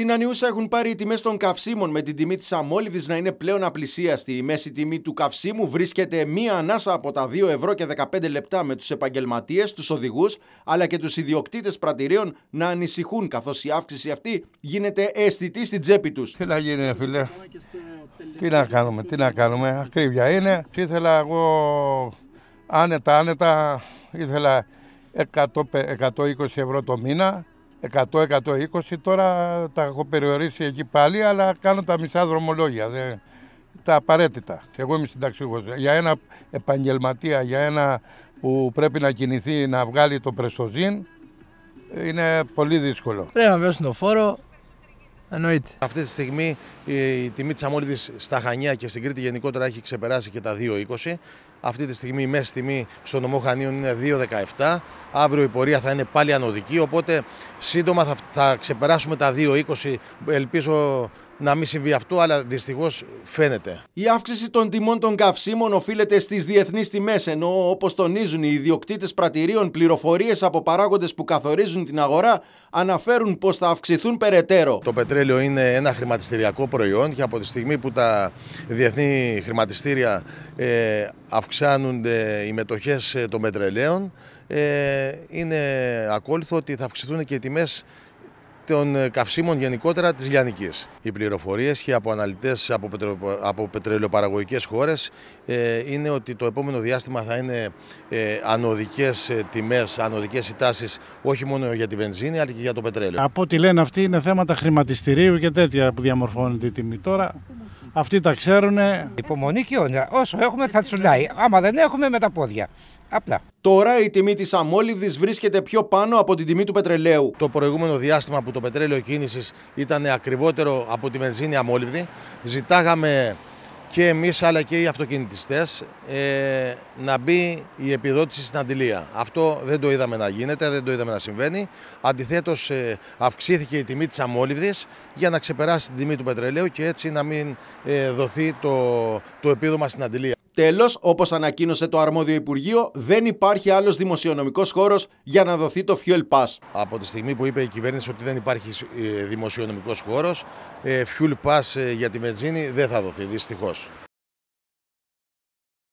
Την ανιούσα έχουν πάρει οι τιμές των καυσίμων, με την τιμή της αμόλυδη να είναι πλέον απλησίαστη. Η μέση τιμή του καυσίμου βρίσκεται μία ανάσα από τα 2 ευρώ και 15 λεπτά, με τους επαγγελματίες, τους οδηγούς αλλά και τους ιδιοκτήτες πρατηρίων να ανησυχούν, καθώς η αύξηση αυτή γίνεται αισθητή στην τσέπη τους. Τι να γίνει, φίλε. Τι να κάνουμε, τι να κάνουμε. Ακρίβεια είναι. Ήθελα εγώ άνετα, άνετα, ήθελα 120 ευρώ το μήνα 100-120, τώρα τα έχω περιορίσει εκεί πάλι, αλλά κάνω τα μισά δρομολόγια, δε, τα απαραίτητα. Εγώ είμαι συνταξιούχος. Για ένα επαγγελματία, για ένα που πρέπει να κινηθεί να βγάλει το πρεσοζίν, είναι πολύ δύσκολο. Πρέπει να βιώσουν το φόρο, Εννοείται. Αυτή τη στιγμή η, τιμή της αμόλυδης στα Χανιά και στην Κρήτη γενικότερα έχει ξεπεράσει και τα 2,20. Αυτή τη στιγμή η μέση τιμή στο νομό Χανίων είναι 2,17. Αύριο η πορεία θα είναι πάλι ανωδική. Οπότε σύντομα θα, θα ξεπεράσουμε τα 2,20. Ελπίζω να μην συμβεί αυτό, αλλά δυστυχώς φαίνεται. Η αύξηση των τιμών των καυσίμων οφείλεται στις διεθνείς τιμές, ενώ όπως τονίζουν οι ιδιοκτήτες πρατηρίων, πληροφορίες από παράγοντες που καθορίζουν την αγορά αναφέρουν πως θα αυξηθούν περαιτέρω. Το πετρέλαιο είναι ένα χρηματιστηριακό προϊόν και από τη στιγμή που τα διεθνή χρηματιστήρια ε, αυξάνονται οι μετοχές ε, των πετρελαίων, ε, είναι ακόλουθο ότι θα αυξηθούν και οι τιμές των ε, καυσίμων γενικότερα της Λιανική. Οι πληροφορίες και από αναλυτέ από, πετρε... από πετρελαιοπαραγωγικές χώρες ε, είναι ότι το επόμενο διάστημα θα είναι ε, ανωδικές ε, τιμές, ανωδικές τάσει όχι μόνο για τη βενζίνη αλλά και για το πετρέλαιο. Από ό,τι λένε αυτοί είναι θέματα χρηματιστηρίου και τέτοια που διαμορφώνεται η τιμή τώρα. Αυτοί τα ξέρουν. Υπομονή και όνειρα. Όσο έχουμε θα τσουλάει. Άμα δεν έχουμε με τα πόδια. Απλά. Τώρα η τιμή της αμόλυβδης βρίσκεται πιο πάνω από την τιμή του πετρελαίου. Το προηγούμενο διάστημα που το πετρέλαιο κίνησης ήταν ακριβότερο από τη βενζίνη αμόλυβδη, ζητάγαμε και εμείς αλλά και οι αυτοκινητιστές ε, να μπει η επιδότηση στην αντιλία. Αυτό δεν το είδαμε να γίνεται, δεν το είδαμε να συμβαίνει. Αντιθέτως, ε, αυξήθηκε η τιμή της αμόλυβδης για να ξεπεράσει την τιμή του πετρελαίου και έτσι να μην ε, δοθεί το, το επίδομα στην αντιλία. Τέλος, όπως ανακοίνωσε το αρμόδιο Υπουργείο, δεν υπάρχει άλλος δημοσιονομικός χώρος για να δοθεί το Fuel Pass. Από τη στιγμή που είπε η κυβέρνηση ότι δεν υπάρχει ε, δημοσιονομικός χώρος, ε, Fuel Pass ε, για τη βενζίνη δεν θα δοθεί, δυστυχώς.